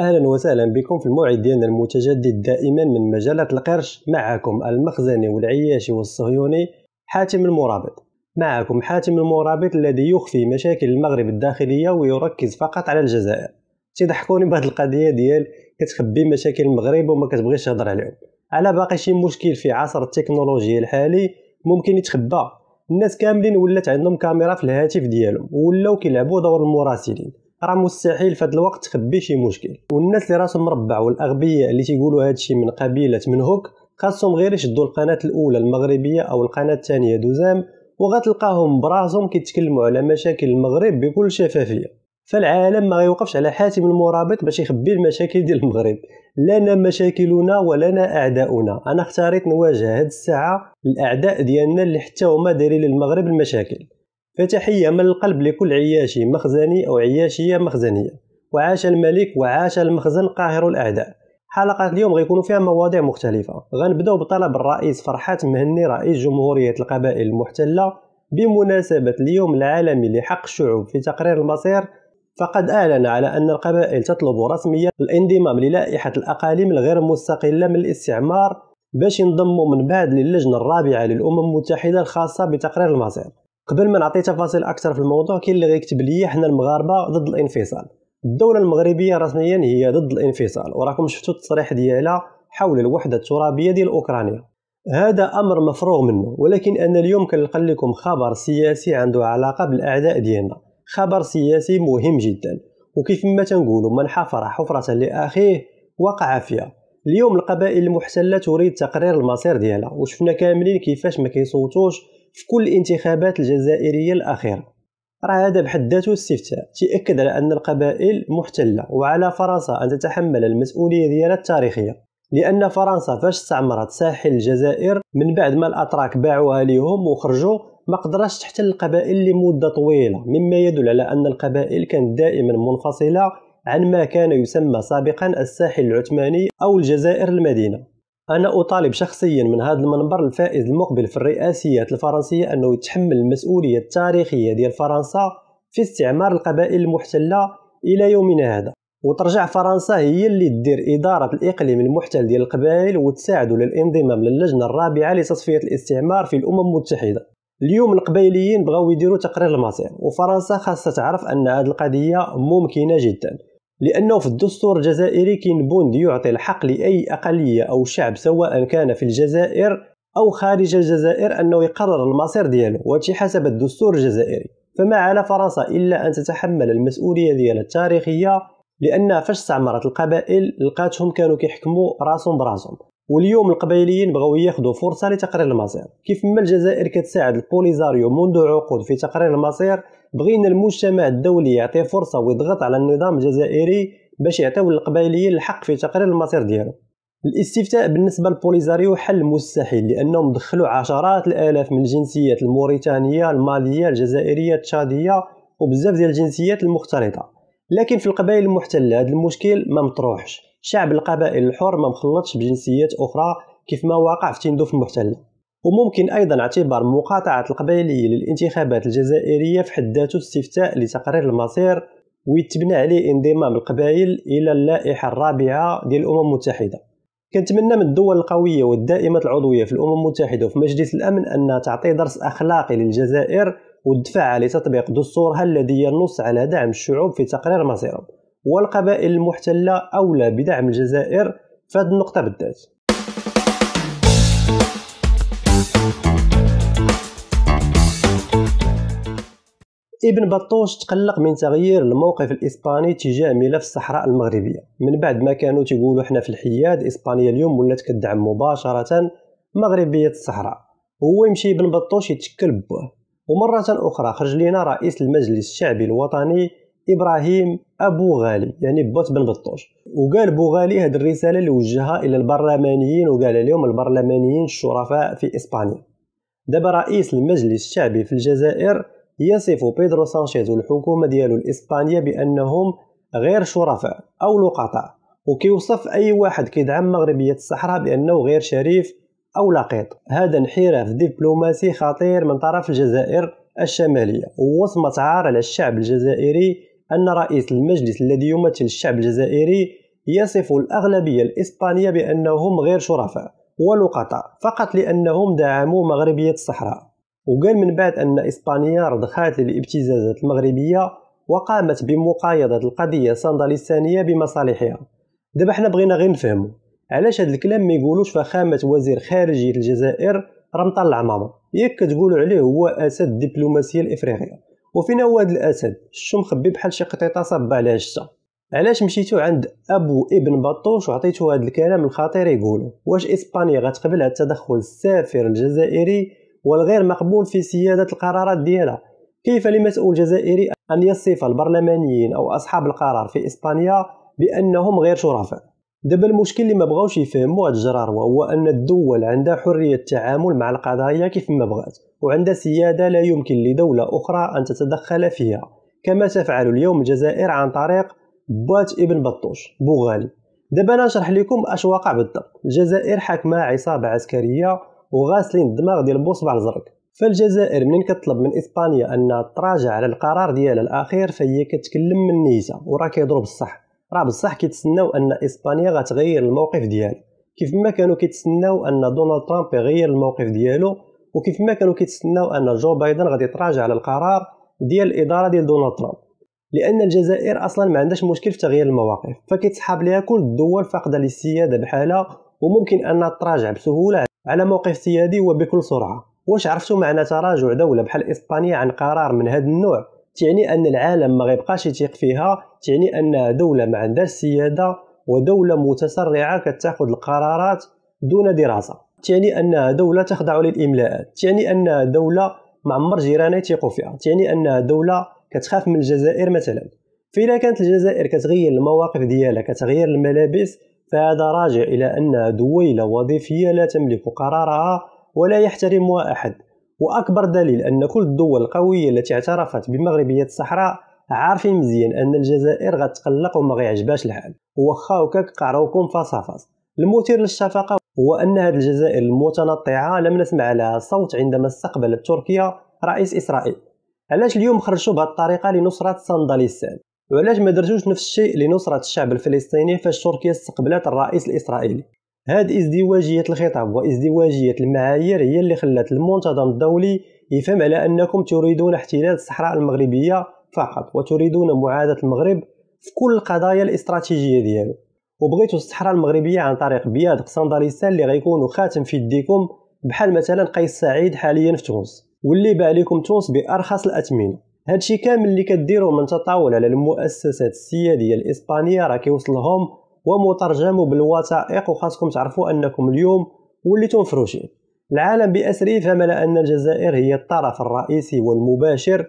اهلا وسهلا بكم في الموعد ديالنا المتجدد دائما من مجله القرش معكم المخزني والعياشي والصهيوني حاتم المرابط معكم حاتم المرابط الذي يخفي مشاكل المغرب الداخليه ويركز فقط على الجزائر تيضحكوني بهذه القضيه ديال كتخبي مشاكل المغرب وما كتبغيش تهضر عليهم على باقي شي مشكل في عصر التكنولوجيا الحالي ممكن يتخبى الناس كاملين ولات عندهم كاميرا في الهاتف ديالهم ولاو كيلعبوا دور المراسلين راه مستحيل في هذا الوقت تخبي شي مشكل والناس اللي راسهم مربع والاغبياء اللي تيقولوا هذا الشيء من قبيله من هوك خاصهم غير يشدوا القناه الاولى المغربيه او القناه الثانيه دوزام وغتلقاهم براسهم كيتكلموا على مشاكل المغرب بكل شفافيه فالعالم ما غيوقفش على حاتم المرابط باش يخبي المشاكل ديال المغرب لنا مشاكلنا ولنا اعداؤنا انا اختاريت نواجه هاد الساعه الاعداء ديالنا اللي حتى هما دايرين للمغرب المشاكل فتحية من القلب لكل عياشي مخزني أو عياشية مخزنية وعاش الملك وعاش المخزن قاهر الأعداء حلقة اليوم غيكونوا فيها مواضيع مختلفة غنبداو بطلب الرئيس فرحات مهني رئيس جمهورية القبائل المحتلة بمناسبة اليوم العالمي لحق الشعوب في تقرير المصير فقد أعلن على أن القبائل تطلب رسميا الانضمام للائحة الأقاليم الغير مستقلة من الاستعمار باش ينضموا من بعد للجنة الرابعة للأمم المتحدة الخاصة بتقرير المصير قبل ما نعطي تفاصيل اكثر في الموضوع كاين اللي غيكتب لي حنا المغاربه ضد الانفصال الدولة المغربية رسميا هي ضد الانفصال وراكم شفتوا التصريح ديالها حول الوحدة الترابية ديال اوكرانيا هذا امر مفروغ منه ولكن انا اليوم كنلقى لكم خبر سياسي عنده علاقة بالاعداء ديالنا خبر سياسي مهم جدا وكيف ما تنقولوا من حفر حفرة لاخيه وقع فيها اليوم القبائل المحتلة تريد تقرير المصير ديالها وشفنا كاملين كيفاش ما كيصوتوش في كل الانتخابات الجزائرية الأخيرة راه هذا بحد ذاته استفتاء تيأكد على أن القبائل محتلة وعلى فرنسا أن تتحمل المسؤولية ديالها التاريخية لأن فرنسا فاش استعمرت ساحل الجزائر من بعد ما الأتراك باعوها ليهم وخرجوا ما قدرش تحتل القبائل لمدة طويلة مما يدل على أن القبائل كانت دائما منفصلة عن ما كان يسمى سابقا الساحل العثماني أو الجزائر المدينة أنا أطالب شخصيا من هذا المنبر الفائز المقبل في الرئاسيات الفرنسية أنه يتحمل المسؤولية التاريخية ديال فرنسا في استعمار القبائل المحتلة إلى يومنا هذا وترجع فرنسا هي اللي تدير إدارة الإقليم المحتل ديال القبائل وتساعدوا للانضمام للجنة الرابعة لتصفية الاستعمار في الأمم المتحدة اليوم القبائليين بغاو يديروا تقرير المصير وفرنسا خاصها تعرف أن هذه القضية ممكنة جدا لأنه في الدستور الجزائري كاين بوند يعطي الحق لأي أقلية أو شعب سواء كان في الجزائر أو خارج الجزائر أنه يقرر المصير ديالو وهادشي حسب الدستور الجزائري فما على فرنسا إلا أن تتحمل المسؤولية ديالها التاريخية لأنها فاش استعمرت القبائل لقاتهم كانوا كيحكموا راسهم براسهم واليوم القبائليين بغاو ياخذوا فرصه لتقرير المصير كيف ما الجزائر كتساعد البوليزاريو منذ عقود في تقرير المصير بغينا المجتمع الدولي يعطي فرصه ويضغط على النظام الجزائري باش يعطيو للقبائليين الحق في تقرير المصير ديالهم الاستفتاء بالنسبه للبوليزاريو حل مستحيل لانهم دخلوا عشرات الالاف من الجنسيات الموريتانيه الماليه الجزائريه التشاديه وبزاف ديال الجنسيات المختلطه لكن في القبائل المحتله هذا المشكل ما مطروحش شعب القبائل الحر ما مخلطش بجنسيات اخرى كيف ما وقع في تندوف المحتله وممكن أيضا اعتبار مقاطعة القبائلية للانتخابات الجزائرية في حد ذاته استفتاء لتقرير المصير ويتبنى عليه انضمام القبائل إلى اللائحة الرابعة ديال الأمم المتحدة كنتمنى من الدول القوية والدائمة العضوية في الأمم المتحدة وفي مجلس الأمن أنها تعطي درس أخلاقي للجزائر والدفاع لتطبيق دستورها الذي ينص على دعم الشعوب في تقرير مصيرهم والقبائل المحتلة أولى بدعم الجزائر في هذه النقطة بالذات ابن بطوش تقلق من تغيير الموقف الاسباني تجاه ملف الصحراء المغربيه من بعد ما كانوا تيقولوا حنا في الحياد اسبانيا اليوم ولات كدعم مباشره مغربيه الصحراء هو يمشي ابن بطوش يتشكل بوه ومره اخرى خرج لنا رئيس المجلس الشعبي الوطني ابراهيم ابو غالي يعني بوت بن بطوش وقال بوغالي هذه الرساله اللي وجهها الى البرلمانيين وقال اليوم البرلمانيين الشرفاء في اسبانيا دابا رئيس المجلس الشعبي في الجزائر يصف بيدرو سانشيز والحكومة ديالو الإسبانية بأنهم غير شرفاء أو لقطاء وكيوصف أي واحد كيدعم مغربية الصحراء بأنه غير شريف أو لقيط هذا انحراف دبلوماسي خطير من طرف الجزائر الشمالية ووصمة عار على الشعب الجزائري أن رئيس المجلس الذي يمثل الشعب الجزائري يصف الأغلبية الإسبانية بأنهم غير شرفاء ولقطاء فقط لأنهم دعموا مغربية الصحراء وقال من بعد أن إسبانيا رضخات للابتزازات المغربية وقامت بمقايضة القضية الصندلستانية بمصالحها دابا حنا بغينا غير نفهمو علاش هاد الكلام ما يقولوش فخامة وزير خارجية الجزائر رمطان العمامة ياك كتقولو عليه هو أسد الدبلوماسية الإفريقية وفينا هو هاد الأسد شتو مخبي بحال شي قطيطة صابة على الشتا علاش مشيتو عند ابو ابن بطوش وعطيتو هاد الكلام الخطير يقولو واش اسبانيا غتقبل هاد التدخل السافر الجزائري والغير مقبول في سيادة القرارات ديالها كيف لمسؤول جزائري أن يصف البرلمانيين أو أصحاب القرار في إسبانيا بأنهم غير شرفاء دابا المشكل اللي ما بغاوش يفهموا هاد الجرار هو ان الدول عندها حريه التعامل مع القضايا كيف ما بغات وعندها سياده لا يمكن لدوله اخرى ان تتدخل فيها كما تفعل اليوم الجزائر عن طريق بوات ابن بطوش بوغالي دابا انا نشرح لكم اش وقع بالضبط الجزائر حكمها عصابه عسكريه وغاسلين الدماغ ديال بوصبع الزرق فالجزائر منين كطلب من اسبانيا انها تراجع على القرار ديالها الاخير فهي كتكلم من نيتها وراه كيضرب الصح راه بصح كيتسناو ان اسبانيا غتغير الموقف ديالها كيف ما كانوا كيتسناو ان دونالد ترامب يغير الموقف ديالو وكيف ما كانوا كيتسناو ان جو بايدن غادي يتراجع على القرار ديال الاداره ديال دونالد ترامب لان الجزائر اصلا ما عندهاش مشكل في تغيير المواقف فكيتسحاب ليها كل الدول فاقده للسياده بحالها وممكن انها تراجع بسهوله على موقف سيادي وبكل سرعه واش عرفتوا معنى تراجع دوله بحال اسبانيا عن قرار من هذا النوع تعني ان العالم ما غيبقاش يثيق فيها تعني ان دوله ما عندها سياده ودوله متسرعه كتاخذ القرارات دون دراسه تعني ان دوله تخضع للاملاءات تعني ان دوله ما عمر جيرانها يثيقوا فيها تعني ان دوله كتخاف من الجزائر مثلا فإذا كانت الجزائر كتغير المواقف ديالها كتغير الملابس فهذا راجع إلى أنها دويلة وظيفية لا تملك قرارها ولا يحترمها أحد وأكبر دليل أن كل الدول القوية التي اعترفت بمغربية الصحراء عارفين مزيان أن الجزائر غتقلق وما غيعجبهاش الحال وخا وكاك قعروكم فصافص المثير للشفقة هو أن هذه الجزائر المتنطعة لم نسمع لها صوت عندما استقبلت تركيا رئيس إسرائيل علاش اليوم خرجوا بهذه الطريقة لنصرة صندليسان وعلاش ما درتوش نفس الشيء لنصرة الشعب الفلسطيني فاش تركيا استقبلت الرئيس الإسرائيلي هاد ازدواجية الخطاب وازدواجية المعايير هي اللي خلات المنتظم الدولي يفهم على أنكم تريدون احتلال الصحراء المغربية فقط وتريدون معاداة المغرب في كل القضايا الاستراتيجية ديالو وبغيتو الصحراء المغربية عن طريق بياد قسندريسان اللي غيكونوا خاتم في يديكم بحال مثلا قيس سعيد حاليا في تونس واللي باع لكم تونس بأرخص الأثمنة هادشي كامل اللي كديرو من تطاول على المؤسسات السياديه الاسبانيه راه كيوصلهم ومترجمو بالوثائق وخاصكم تعرفوا انكم اليوم وليتم فروشين العالم باسره فمل ان الجزائر هي الطرف الرئيسي والمباشر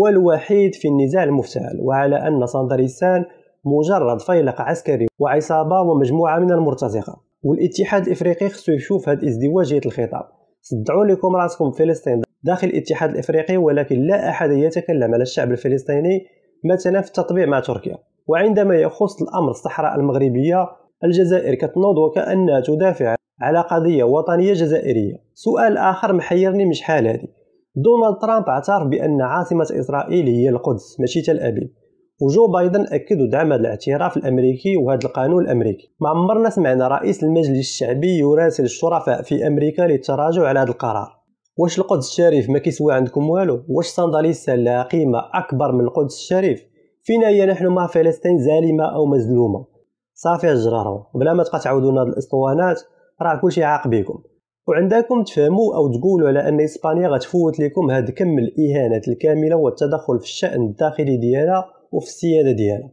والوحيد في النزاع المفتعل وعلى ان صندريسان مجرد فيلق عسكري وعصابه ومجموعه من المرتزقه والاتحاد الافريقي خصو يشوف هاد ازدواجيه الخطاب صدعوا لكم راسكم فلسطين داخل الاتحاد الافريقي ولكن لا احد يتكلم على الشعب الفلسطيني مثلا في التطبيع مع تركيا وعندما يخص الامر الصحراء المغربيه الجزائر كتنوض وكانها تدافع على قضيه وطنيه جزائريه سؤال اخر محيرني من شحال هذه دونالد ترامب اعترف بان عاصمه اسرائيل هي القدس ماشي تل ابيب وجو بايدن اكد دعم الاعتراف الامريكي وهذا القانون الامريكي ما عمرنا سمعنا رئيس المجلس الشعبي يراسل الشرفاء في امريكا للتراجع على هذا القرار واش القدس الشريف ما كيسوى عندكم والو واش صنداليس لها قيمه اكبر من القدس الشريف فينا هي نحن مع فلسطين زالمه او مزلومه صافي الجراره بلا ما تبقى تعاودونا هاد الاسطوانات راه كلشي عاق بكم وعندكم تفهموا او تقولوا على ان اسبانيا غتفوت لكم هاد كم الاهانات الكامله والتدخل في الشان الداخلي ديالها وفي السياده ديالها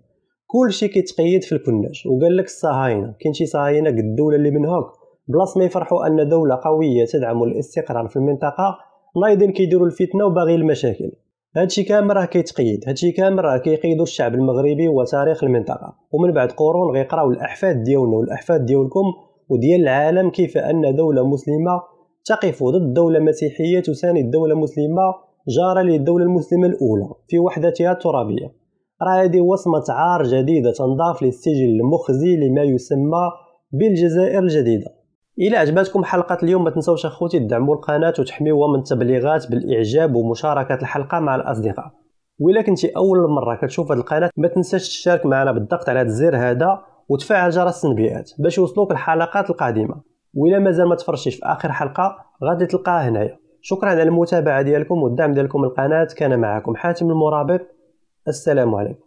كلشي كيتقيد في الكناش وقال لك الصهاينه كاين شي صهاينه قد الدوله اللي من هوك بلاص ما يفرحوا ان دوله قويه تدعم الاستقرار في المنطقه نايضين كيديروا الفتنه وباغي المشاكل هادشي كامل راه كيتقيد هادشي كامل راه كيقيدوا الشعب المغربي وتاريخ المنطقه ومن بعد قرون غيقراو الاحفاد ديالنا والاحفاد ديالكم وديال العالم كيف ان دوله مسلمه تقف ضد دوله مسيحيه تساند دوله مسلمه جاره للدوله المسلمه الاولى في وحدتها الترابيه راه هادي وصمه عار جديده تنضاف للسجل المخزي لما يسمى بالجزائر الجديده الى عجبتكم حلقه اليوم ما تنساوش اخوتي تدعموا القناه وتحميوها من التبليغات بالاعجاب ومشاركه الحلقه مع الاصدقاء وإلا كنتي اول مره كتشوف هذه القناه ما تنساش تشارك معنا بالضغط على الزر هذا وتفعل جرس التنبيهات باش يوصلوك الحلقات القادمه وإلا مازال ما في اخر حلقه غادي تلقاها هنايا شكرا على المتابعه ديالكم والدعم ديالكم القناه كان معكم حاتم المرابط السلام عليكم